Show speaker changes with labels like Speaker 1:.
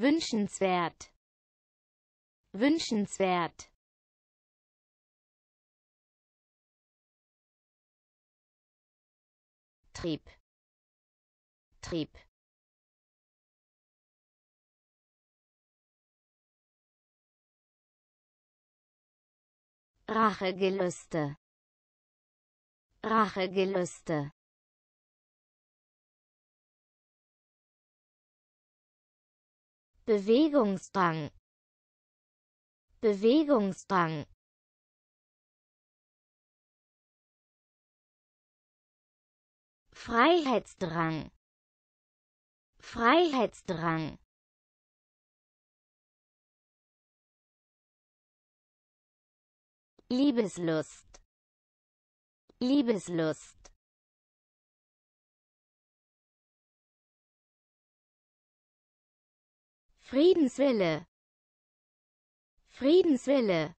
Speaker 1: wünschenswert wünschenswert Trieb Trieb Rachegelüste Rachegelüste Bewegungsdrang Bewegungsdrang Freiheitsdrang Freiheitsdrang Liebeslust Liebeslust Friedenswille Friedenswille